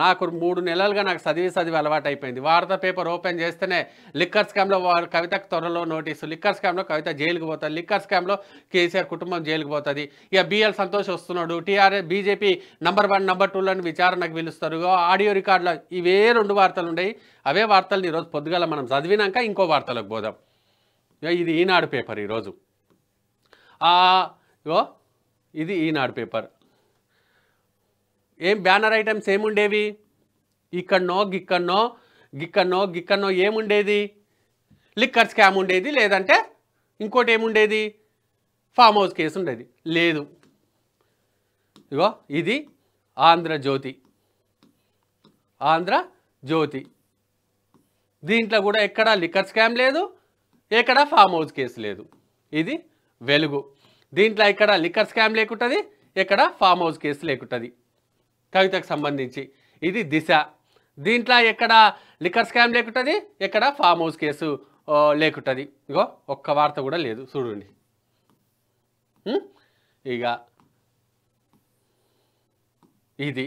నాకు మూడు నెలలుగా నాకు చదివి చదివి అలవాటు అయిపోయింది వార్తా పేపర్ ఓపెన్ చేస్తేనే లిక్కర్ స్కామ్లో కవితకు త్వరలో నోటీసు లిక్కర్ స్కామ్లో కవిత జైలుకు పోతుంది లిక్కర్ స్కామ్లో కేసీఆర్ కుటుంబం జైలుకు పోతుంది ఇక బిఎల్ సంతోష్ వస్తున్నాడు TRS BJP number one number టూలను విచారణకు పిలుస్తారు ఆడియో రికార్డులు ఇవే రెండు వార్తలు ఉన్నాయి అవే వార్తలు ఈరోజు పొద్దుగల మనం చదివినాక ఇంకో వార్తలకు పోదాం ఇది ఈనాడు పేపర్ ఈరోజు ఇగో ఇది ఈనాడు పేపర్ ఏం బ్యానర్ ఐటమ్స్ ఏముండేవి ఇక్కడనో గిక్కడనో గిక్కన్నో గిక్కనో ఏముండేది లిక్కర్ స్కామ్ ఉండేది లేదంటే ఇంకోటి ఏముండేది ఫామ్ హౌస్ కేసు ఉండేది లేదు ఇగో ఇది ఆంధ్రజ్యోతి ఆంధ్రజ్యోతి దీంట్లో కూడా ఎక్కడ లిక్కర్ స్కామ్ లేదు ఎక్కడ ఫామ్ హౌస్ కేసు లేదు ఇది వెలుగు దీంట్లో ఇక్కడ లిక్కర్ స్కామ్ లేకుంటుంది ఎక్కడ ఫామ్ హౌస్ కేసు లేకుంటుంది కవితకు సంబంధించి ఇది దిశ దీంట్లో ఎక్కడ లిక్కర్ స్కామ్ లేకుంటుంది ఎక్కడ ఫామ్ హౌస్ కేసు లేకుంటుంది ఇగో ఒక్క వార్త కూడా లేదు చూడండి ఇక ఇది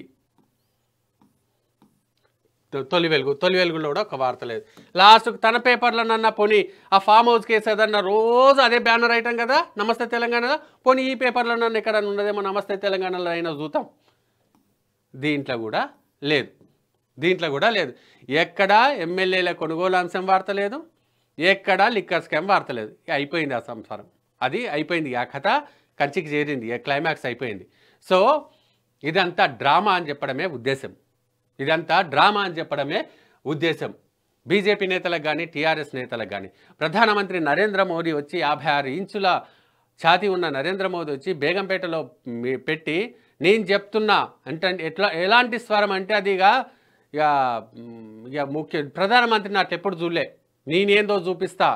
తొలి వెలుగు తొలి వెలుగులో కూడా ఒక వార్త లేదు లాస్ట్కు తన అన్న పోనీ ఆ ఫామ్ హౌస్ కేసు ఏదన్నా రోజు అదే బ్యానర్ అయ్యటం కదా నమస్తే తెలంగాణలో పోనీ ఈ పేపర్లనన్నా ఎక్కడన్నా ఉన్నదేమో నమస్తే తెలంగాణలో అయినా చూద్దాం దీంట్లో కూడా లేదు దీంట్లో కూడా లేదు ఎక్కడా ఎమ్మెల్యేల కొనుగోలు అంశం వార్తలేదు ఎక్కడా లిక్కర్ స్కామ్ వార్తలేదు అయిపోయింది ఆ సంసారం అది అయిపోయింది ఆ కథ కంచికి చేరింది క్లైమాక్స్ అయిపోయింది సో ఇదంతా డ్రామా అని చెప్పడమే ఉద్దేశం ఇదంతా డ్రామా అని చెప్పడమే ఉద్దేశం బీజేపీ నేతలకు కానీ టీఆర్ఎస్ నేతలకు కానీ ప్రధానమంత్రి నరేంద్ర మోదీ వచ్చి యాభై ఆరు ఇంచుల ఛాతీ ఉన్న నరేంద్ర మోదీ వచ్చి బేగంపేటలో పెట్టి నేను చెప్తున్నా అంటే ఎట్లా ఎలాంటి స్వరం అంటే అదిగా ఇక ఇక ముఖ్య ప్రధానమంత్రిని అట్లా ఎప్పుడు చూడలే నేనేందో చూపిస్తా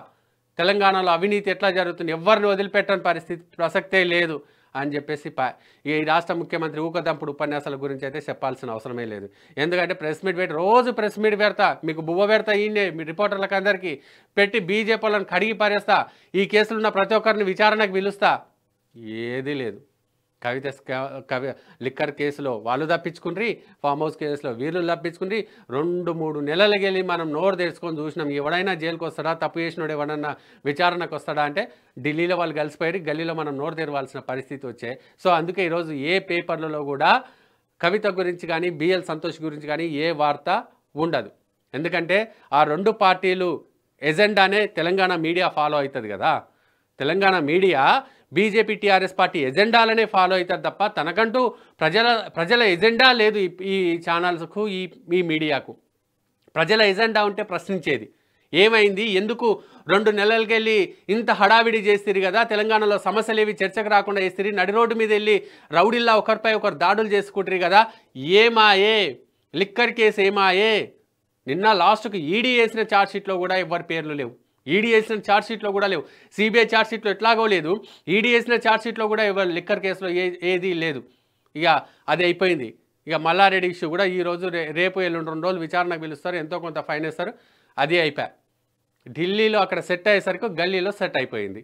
తెలంగాణలో అవినీతి ఎట్లా జరుగుతుంది ఎవరిని వదిలిపెట్టని పరిస్థితి ప్రసక్తే లేదు అని చెప్పేసి ఈ రాష్ట్ర ముఖ్యమంత్రి ఊకదంపుడు ఉపన్యాసాల గురించి అయితే చెప్పాల్సిన అవసరమే లేదు ఎందుకంటే ప్రెస్ మీట్ పెట్టి రోజు ప్రెస్ మీట్ పెడతా మీకు బువ్వ పెడతా ఈయనే మీ రిపోర్టర్లకు అందరికీ పెట్టి బీజేపీ వాళ్ళని కడిగి పారేస్తా ఈ కేసులున్న ప్రతి ఒక్కరిని విచారణకు పిలుస్తా ఏదీ లేదు కవిత కవి లిక్కర్ కేసులో వాళ్ళు తప్పించుకుని ఫామ్ హౌస్ కేసులో వీళ్ళు తప్పించుకుని రెండు మూడు నెలలకి వెళ్ళి మనం నోరు తెరుచుకొని చూసినాం ఎవడైనా జైలుకు వస్తాడా తప్పు చేసినోడు ఎవడన్నా విచారణకు వస్తాడా అంటే ఢిల్లీలో వాళ్ళు కలిసిపోయి గల్లీలో మనం నోరు తెరవాల్సిన పరిస్థితి వచ్చే సో అందుకే ఈరోజు ఏ పేపర్లలో కూడా కవిత గురించి కానీ బిఎల్ సంతోష్ గురించి కానీ ఏ వార్త ఉండదు ఎందుకంటే ఆ రెండు పార్టీలు ఎజెండానే తెలంగాణ మీడియా ఫాలో అవుతుంది కదా Telangana media BJP TRS party ఎజెండాలనే ఫాలో అవుతారు తప్ప తనకంటూ ప్రజల ప్రజల ఎజెండా లేదు ఈ ఛానల్స్కు ఈ ఈ మీడియాకు ప్రజల ఎజెండా ఉంటే ప్రశ్నించేది ఏమైంది ఎందుకు రెండు నెలలకెళ్ళి ఇంత హడావిడి చేస్తారు కదా తెలంగాణలో సమస్యలు ఏవి చర్చకు రాకుండా చేస్తారు నడి రోడ్డు మీద వెళ్ళి రౌడీల్లా ఒకరిపై ఒకరు దాడులు చేసుకుంటారు కదా ఏమాయే లిక్కర్ కేసు ఏమాయే నిన్న లాస్ట్కు ఈడీ వేసిన ఛార్జ్షీట్లో కూడా ఎవరి పేర్లు లేవు ఈడీ వేసిన ఛార్జ్షీట్లో కూడా లేవు సిబిఐ ఛార్జ్షీట్లో ఎట్లాగో లేదు ఈడీ వేసిన ఛార్జ్షీట్లో కూడా ఎవరు లిక్కర్ కేసులో ఏది లేదు ఇక అది అయిపోయింది ఇక మల్లారెడ్డి ఇష్యూ కూడా ఈరోజు రే రేపు ఎల్లుండి రెండు రోజులు విచారణకు పిలుస్తారు ఎంతో కొంత ఫైన్ వేస్తారు అది అయిపోయా ఢిల్లీలో అక్కడ సెట్ అయ్యేసరికి గల్లీలో సెట్ అయిపోయింది